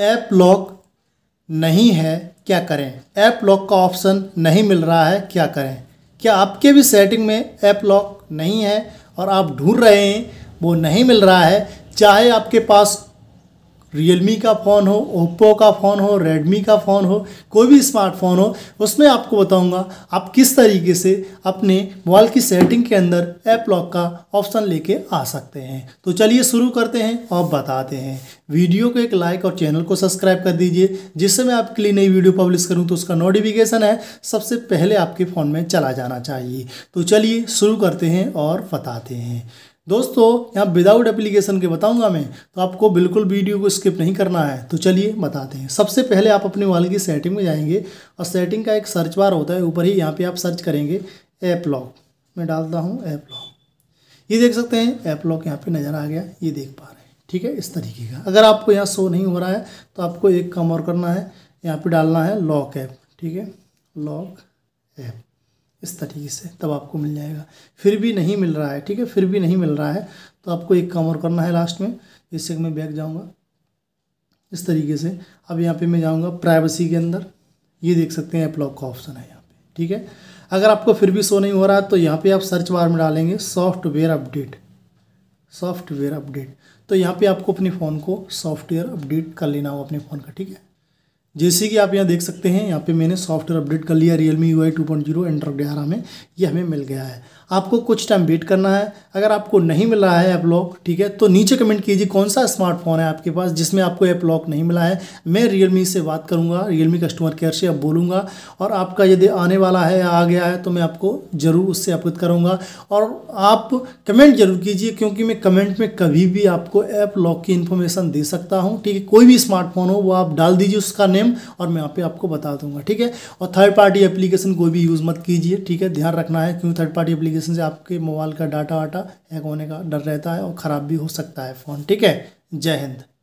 app lock नहीं है क्या करें ऐप लॉक का ऑप्शन नहीं मिल रहा है क्या करें क्या आपके भी सेटिंग में ऐप लॉक नहीं है और आप ढूंढ रहे हैं वो नहीं मिल रहा है चाहे आपके पास रियलमी का फ़ोन हो ओप्पो का फ़ोन हो रेडमी का फ़ोन हो कोई भी स्मार्टफोन हो उसमें आपको बताऊंगा आप किस तरीके से अपने मोबाइल की सेटिंग के अंदर ऐप लॉक का ऑप्शन लेके आ सकते हैं तो चलिए शुरू करते हैं और बताते हैं वीडियो को एक लाइक और चैनल को सब्सक्राइब कर दीजिए जिससे मैं आपके लिए नई वीडियो पब्लिश करूँ तो उसका नोटिफिकेशन है सबसे पहले आपके फ़ोन में चला जाना चाहिए तो चलिए शुरू करते हैं और बताते हैं दोस्तों यहाँ विदाउट एप्लीकेशन के बताऊंगा मैं तो आपको बिल्कुल वीडियो को स्किप नहीं करना है तो चलिए बताते हैं सबसे पहले आप अपने मोबाइल की सेटिंग में जाएंगे और सेटिंग का एक सर्च बार होता है ऊपर ही यहाँ पे आप सर्च करेंगे ऐप लॉक मैं डालता हूँ ऐप लॉक ये देख सकते हैं ऐप लॉक यहाँ पर नज़र आ गया ये देख पा रहे हैं ठीक है इस तरीके का अगर आपको यहाँ शो नहीं हो रहा है तो आपको एक काम और करना है यहाँ पर डालना है लॉक ऐप ठीक है लॉक ऐप इस तरीके से तब आपको मिल जाएगा फिर भी नहीं मिल रहा है ठीक है फिर भी नहीं मिल रहा है तो आपको एक काम और करना है लास्ट में जिससे मैं बैग जाऊँगा इस तरीके से अब यहाँ पे मैं जाऊँगा प्राइवेसी के अंदर ये देख सकते हैं एप का ऑप्शन है यहाँ पे ठीक है अगर आपको फिर भी शो नहीं हो रहा तो यहाँ पे आप सर्च बार में डालेंगे सॉफ्टवेयर अपडेट सॉफ्टवेयर अपडेट तो यहाँ पे आपको अपने फ़ोन को सॉफ्टवेयर अपडेट कर लेना होगा अपने फ़ोन का ठीक है जैसे कि आप यहाँ देख सकते हैं यहाँ पे मैंने सॉफ्टवेयर अपडेट कर लिया Realme U I two point zero Android ग्यारह में ये हमें मिल गया है आपको कुछ टाइम वेट करना है अगर आपको नहीं मिल रहा है ऐप लॉक ठीक है तो नीचे कमेंट कीजिए कौन सा स्मार्टफोन है आपके पास जिसमें आपको ऐप लॉक नहीं मिला है मैं रियल मी से बात करूँगा रियल मी कस्टमर केयर से अब बोलूँगा और आपका यदि आने वाला है या आ गया है तो मैं आपको ज़रूर उससे अवगत करूँगा और आप कमेंट जरूर कीजिए क्योंकि मैं कमेंट में कभी भी आपको ऐप लॉक की इन्फॉर्मेशन दे सकता हूँ ठीक है कोई भी स्मार्टफोन हो वो आप डाल दीजिए उसका नेम नेम और मैं यहाँ पे आपको बता दूंगा ठीक है और थर्ड पार्टी एप्लीकेशन कोई भी यूज़ मत कीजिए ठीक है ध्यान रखना है क्योंकि थर्ड पार्टी एप्लीकेशन से आपके मोबाइल का डाटा वाटा हैक होने का डर रहता है और ख़राब भी हो सकता है फ़ोन ठीक है जय हिंद